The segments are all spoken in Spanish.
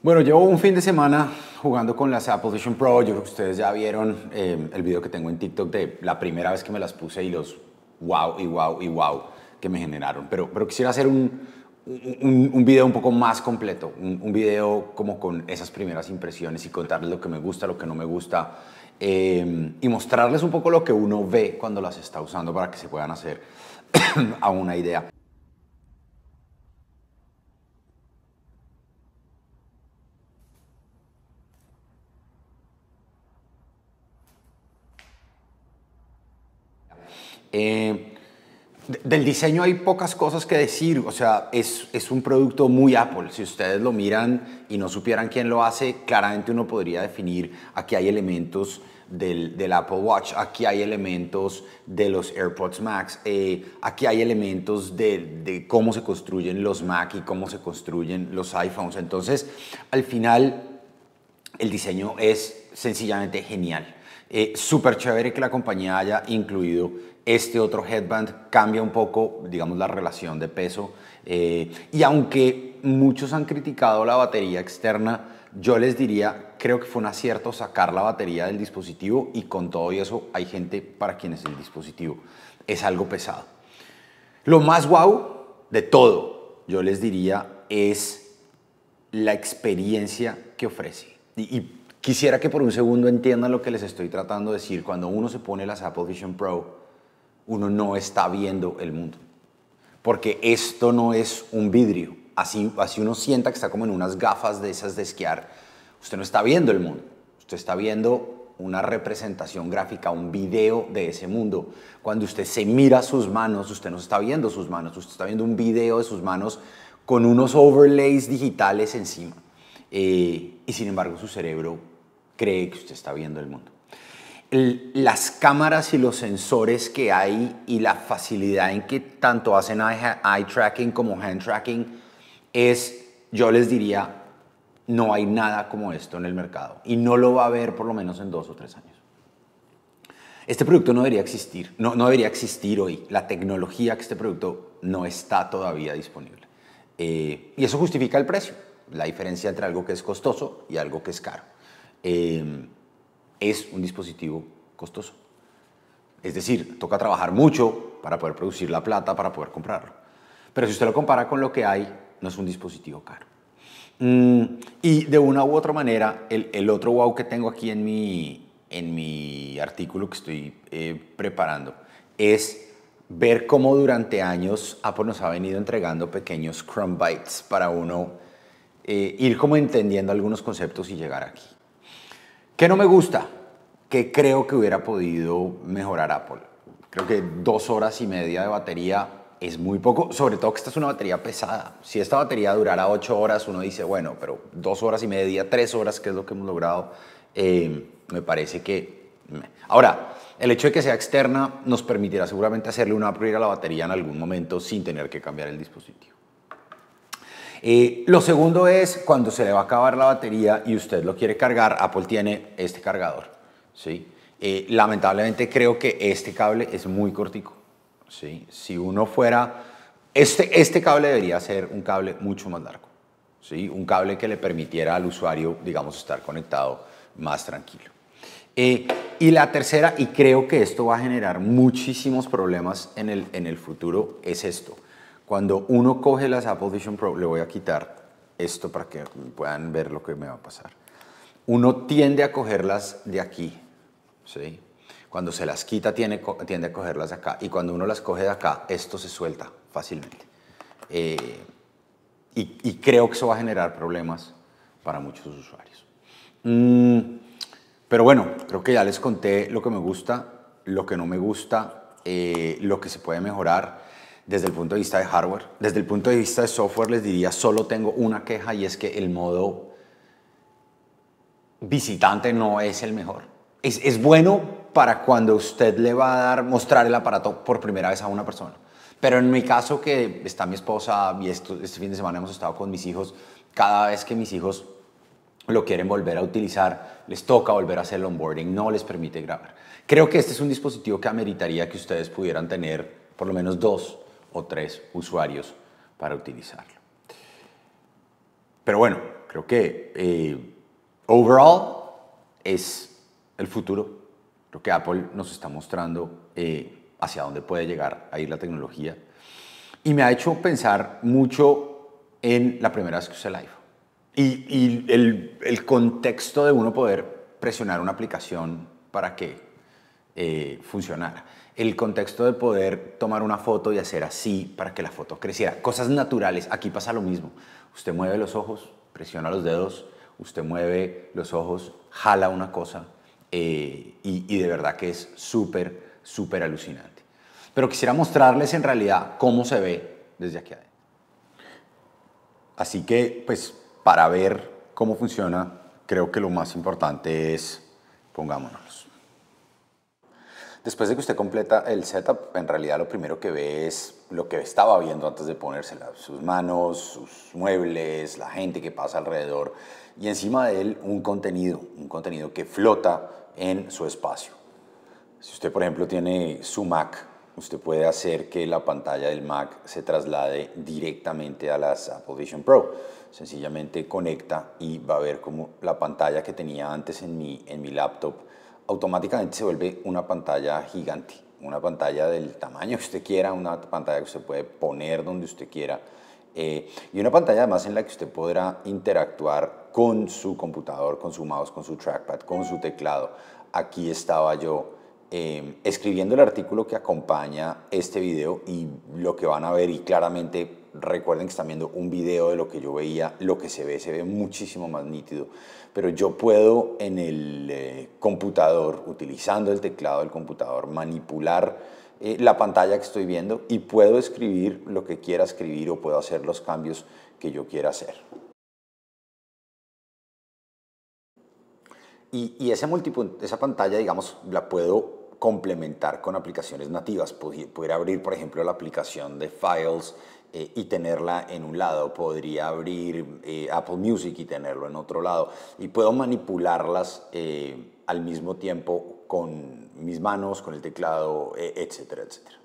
Bueno, llevo un fin de semana jugando con las Apple Vision Pro. Yo creo que ustedes ya vieron eh, el video que tengo en TikTok de la primera vez que me las puse y los wow y wow y wow que me generaron. Pero, pero quisiera hacer un, video un poco más completo, un, video como con esas primeras impresiones y contarles lo que me gusta, lo que no me gusta eh, y mostrarles un poco lo que uno ve cuando las está usando para que se puedan hacer a una idea. Eh, del diseño hay pocas cosas que decir, o sea, es, un producto muy Apple. Si ustedes lo miran y no supieran quién lo hace, claramente uno podría definir aquí hay elementos del, Apple Watch, aquí hay elementos de los AirPods Max, eh, aquí hay elementos de cómo se construyen los Mac y cómo se construyen los iPhones. Entonces, al final, el diseño es sencillamente genial. Eh, Súper chévere que la compañía haya incluido este otro headband, cambia un poco, digamos, la relación de peso. Eh, y aunque muchos han criticado la batería externa, yo les diría, creo que fue un acierto sacar la batería del dispositivo y con todo eso hay gente para quienes el dispositivo es algo pesado. Lo más guau de todo, yo les diría, es la experiencia que ofrece. Y, y Quisiera que por un segundo entiendan lo que les estoy tratando de decir. Cuando uno se pone las Apple Vision Pro, uno no está viendo el mundo. Porque esto no es un vidrio. Así, así uno sienta que está como en unas gafas de esas de esquiar. Usted no está viendo el mundo. Usted está viendo una representación gráfica, un video de ese mundo. Cuando usted se mira sus manos, usted no está viendo sus manos, usted está viendo un video de sus manos con unos overlays digitales encima. Eh, y sin embargo su cerebro cree que usted está viendo el mundo. las cámaras y los sensores que hay y la facilidad en que tanto hacen eye, tracking como hand tracking es, yo les diría, no hay nada como esto en el mercado y no lo va a haber por lo menos en dos o tres años. Este producto no debería existir, no, debería existir hoy. La tecnología que este producto no está todavía disponible. Eh, y eso justifica el precio la diferencia entre algo que es costoso y algo que es caro. Eh, es un dispositivo costoso. Es decir, toca trabajar mucho para poder producir la plata, para poder comprarlo. Pero si usted lo compara con lo que hay, no es un dispositivo caro. Mm, y de una u otra manera, el, otro wow que tengo aquí en mi, en mi artículo que estoy eh, preparando es ver cómo durante años Apple nos ha venido entregando pequeños crumb bites para uno eh, ir como entendiendo algunos conceptos y llegar aquí. ¿Qué no me gusta? Que creo que hubiera podido mejorar Apple. Creo que dos horas y media de batería es muy poco, sobre todo que esta es una batería pesada. Si esta batería durara ocho horas, uno dice, bueno, pero dos horas y media, tres horas, que es lo que hemos logrado, eh, me parece que... Ahora, el hecho de que sea externa nos permitirá seguramente hacerle una upgrade a la batería en algún momento sin tener que cambiar el dispositivo. Eh, lo segundo es cuando se le va a acabar la batería y usted lo quiere cargar, Apple tiene este cargador. ¿sí? Eh, lamentablemente creo que este cable es muy cortico. ¿sí? Si uno fuera... Este, este, cable debería ser un cable mucho más largo. ¿sí? Un cable que le permitiera al usuario, digamos, estar conectado más tranquilo. Eh, y la tercera, y creo que esto va a generar muchísimos problemas en el futuro, es esto. Cuando uno coge las Apple Vision Pro, le voy a quitar esto para que puedan ver lo que me va a pasar. Uno tiende a cogerlas de aquí, ¿sí? Cuando se las quita, tiene, tiende a cogerlas de acá. Y cuando uno las coge de acá, esto se suelta fácilmente. Eh, y, creo que eso va a generar problemas para muchos usuarios. Mm, pero bueno, creo que ya les conté lo que me gusta, lo que no me gusta, eh, lo que se puede mejorar desde el punto de vista de hardware. Desde el punto de vista de software les diría, solo tengo una queja y es que el modo visitante no es el mejor. Es, bueno para cuando usted le va a dar, mostrar el aparato por primera vez a una persona. Pero en mi caso que está mi esposa y este fin de semana hemos estado con mis hijos, cada vez que mis hijos lo quieren volver a utilizar, les toca volver a hacer el onboarding, no les permite grabar. Creo que este es un dispositivo que ameritaría que ustedes pudieran tener por lo menos dos o tres usuarios para utilizarlo. Pero bueno, creo que eh, overall es el futuro. Creo que Apple nos está mostrando eh, hacia dónde puede llegar a ir la tecnología. Y me ha hecho pensar mucho en la primera vez que usé el iPhone. Y, el, contexto de uno poder presionar una aplicación para que eh, funcionara el contexto de poder tomar una foto y hacer así para que la foto creciera. Cosas naturales, aquí pasa lo mismo. Usted mueve los ojos, presiona los dedos, usted mueve los ojos, jala una cosa eh, y, y de verdad que es súper, súper alucinante. Pero quisiera mostrarles en realidad cómo se ve desde aquí adentro. Así que, pues, para ver cómo funciona, creo que lo más importante es pongámonos. Después de que usted completa el setup, en realidad lo primero que ve es lo que estaba viendo antes de ponérsela, sus manos, sus muebles, la gente que pasa alrededor y encima de él un contenido, un contenido que flota en su espacio. Si usted, por ejemplo, tiene su Mac, usted puede hacer que la pantalla del Mac se traslade directamente a la Apple Pro. Sencillamente conecta y va a ver como la pantalla que tenía antes en mi, en mi laptop automáticamente se vuelve una pantalla gigante, una pantalla del tamaño que usted quiera, una pantalla que usted puede poner donde usted quiera. Eh, y una pantalla además en la que usted podrá interactuar con su computador, con su mouse, con su trackpad, con su teclado. Aquí estaba yo eh, escribiendo el artículo que acompaña este video y lo que van a ver y claramente recuerden que están viendo un video de lo que yo veía, lo que se ve, se ve muchísimo más nítido, pero yo puedo en el eh, computador, utilizando el teclado del computador, manipular eh, la pantalla que estoy viendo y puedo escribir lo que quiera escribir o puedo hacer los cambios que yo quiera hacer. Y, esa pantalla, digamos, la puedo complementar con aplicaciones nativas. poder abrir, por ejemplo, la aplicación de Files eh, y tenerla en un lado. Podría abrir eh, Apple Music y tenerlo en otro lado. Y puedo manipularlas eh, al mismo tiempo con mis manos, con el teclado, e-, etcétera, etcétera.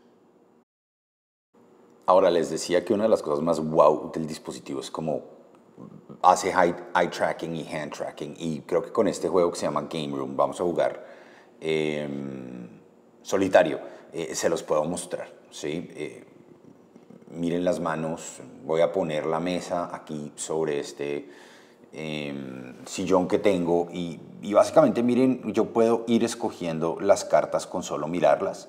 Ahora les decía que una de las cosas más wow del dispositivo es como hace eye tracking y hand tracking. Y creo que con este juego que se llama Game Room vamos a jugar Em, solitario, eh, se los puedo mostrar. ¿sí? Eh, miren las manos, voy a poner la mesa aquí sobre este em, sillón que tengo y, y, básicamente miren, yo puedo ir escogiendo las cartas con solo mirarlas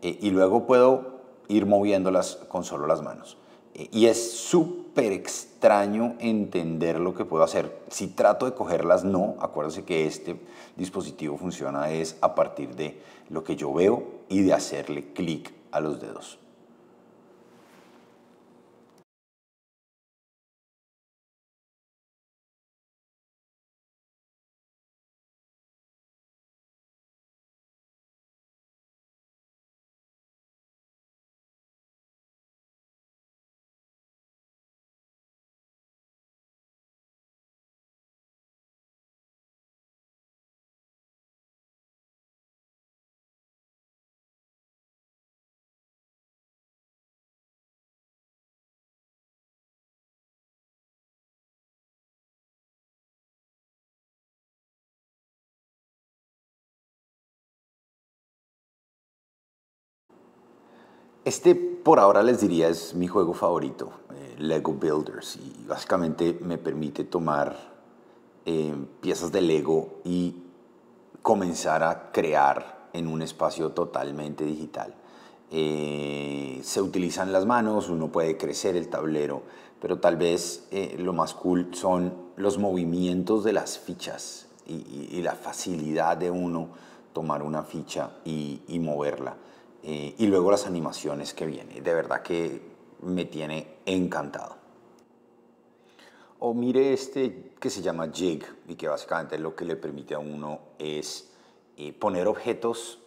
eh, y luego puedo ir moviéndolas con solo las manos. y es súper súper extraño entender lo que puedo hacer. Si trato de cogerlas, no. Acuérdense que este dispositivo funciona es a partir de lo que yo veo y de hacerle clic a los dedos. Este por ahora les diría es mi juego favorito, eh, Lego Builders, y básicamente me permite tomar eh, piezas de Lego y comenzar a crear en un espacio totalmente digital. Eh, se utilizan las manos, uno puede crecer el tablero, pero tal vez lo más cool son los movimientos de las fichas y, la facilidad de uno tomar una ficha y moverla. Eh, y luego las animaciones que viene. De verdad que me tiene encantado. O mire este que se llama Jig y que básicamente lo que le permite a uno es eh, poner objetos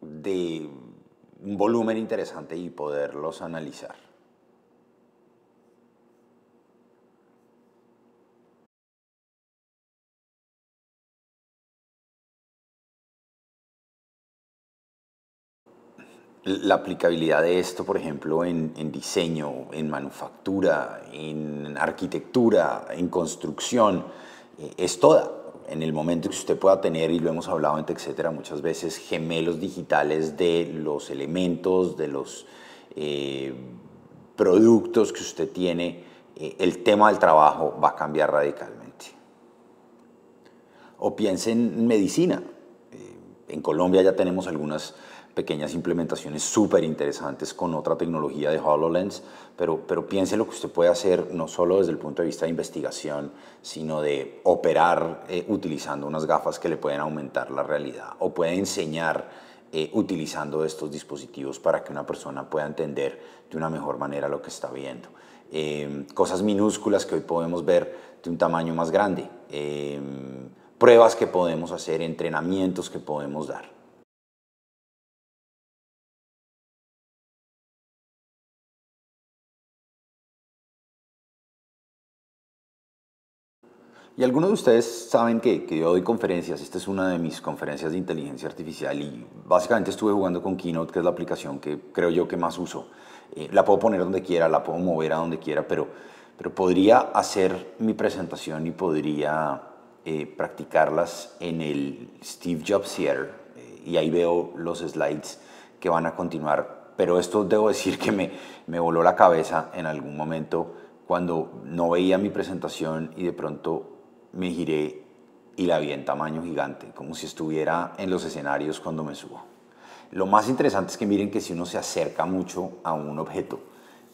de un volumen interesante y poderlos analizar. la aplicabilidad de esto, por ejemplo, en, diseño, en manufactura, en arquitectura, en construcción, eh, es toda. En el momento que usted pueda tener, y lo hemos hablado en etcétera muchas veces, gemelos digitales de los elementos, de los eh, productos que usted tiene, eh, el tema del trabajo va a cambiar radicalmente. O piense en medicina. en Colombia ya tenemos algunas pequeñas implementaciones súper interesantes con otra tecnología de HoloLens, pero, pero piense lo que usted puede hacer no solo desde el punto de vista de investigación, sino de operar eh, utilizando unas gafas que le pueden aumentar la realidad o puede enseñar eh, utilizando estos dispositivos para que una persona pueda entender de una mejor manera lo que está viendo. Em, cosas minúsculas que hoy podemos ver de un tamaño más grande, em, pruebas que podemos hacer, entrenamientos que podemos dar. Y algunos de ustedes saben que, que, yo doy conferencias, esta es una de mis conferencias de inteligencia artificial y básicamente estuve jugando con Keynote, que es la aplicación que creo yo que más uso. Eh, la puedo poner donde quiera, la puedo mover a donde quiera, pero, pero podría hacer mi presentación y podría eh, practicarlas en el Steve Jobs Theater eh, y ahí veo los slides que van a continuar. Pero esto debo decir que me, me voló la cabeza en algún momento cuando no veía mi presentación y de pronto me giré y la vi en tamaño gigante, como si estuviera en los escenarios cuando me subo. Lo más interesante es que miren que si uno se acerca mucho a un objeto,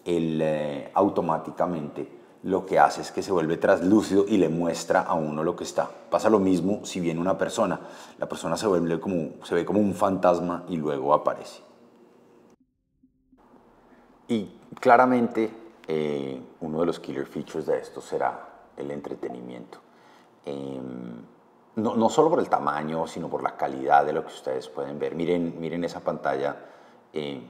él eh, automáticamente lo que hace es que se vuelve traslúcido y le muestra a uno lo que está. Pasa lo mismo si viene una persona. La persona se, vuelve se ve como un fantasma y luego aparece. Y claramente eh, uno de los killer features de esto será el entretenimiento. Em, no, no, solo por el tamaño, sino por la calidad de lo que ustedes pueden ver. Miren, miren esa pantalla. Em,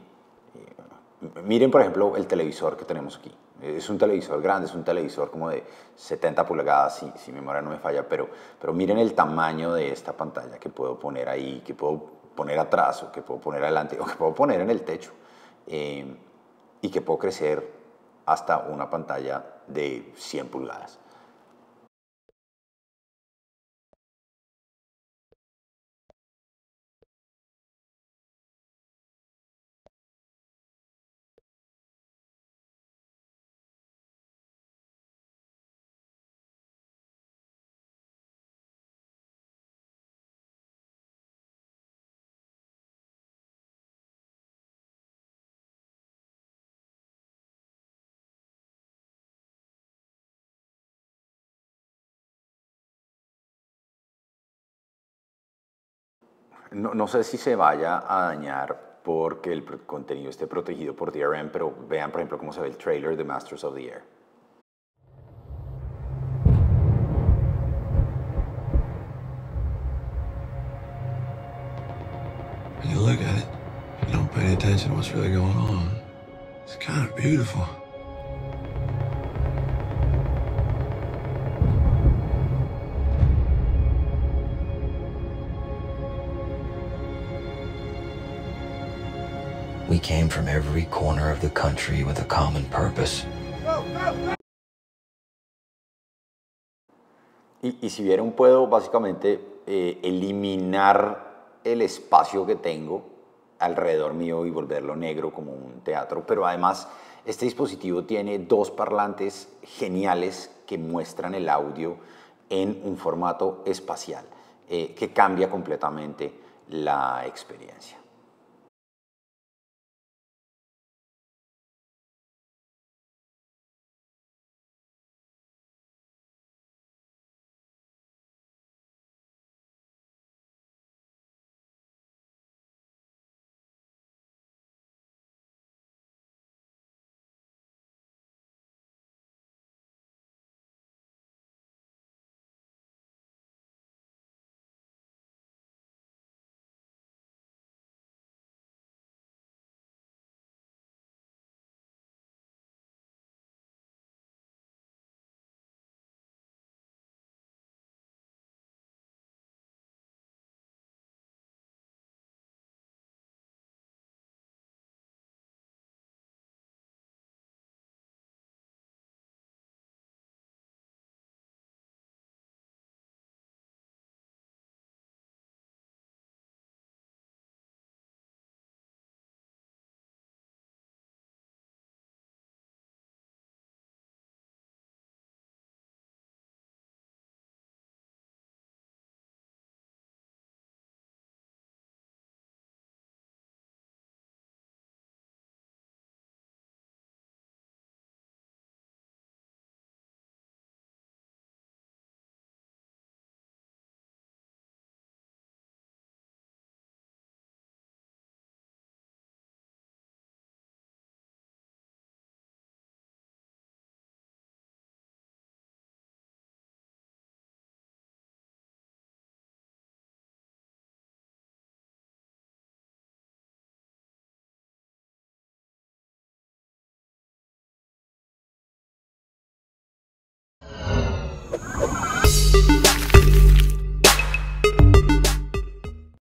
em, miren, por ejemplo, el televisor que tenemos aquí. Es un televisor grande, es un televisor como de 70 pulgadas, si, si mi memoria no me falla, pero, pero miren el tamaño de esta pantalla que puedo poner ahí, que puedo poner atrás, o que puedo poner adelante, o que puedo poner en el techo. y que puedo crecer hasta una pantalla de 100 pulgadas. no, sé si se vaya a dañar porque el contenido esté protegido por DRM, pero vean, por ejemplo, cómo se ve el trailer de Masters of the Air. you look at It's beautiful. We came from every corner of the country with a common purpose. Y, si vieron, puedo básicamente eh, eliminar el espacio que tengo alrededor mío y volverlo negro como un teatro, pero además este dispositivo tiene dos parlantes geniales que muestran el audio en un formato espacial eh, que cambia completamente la experiencia.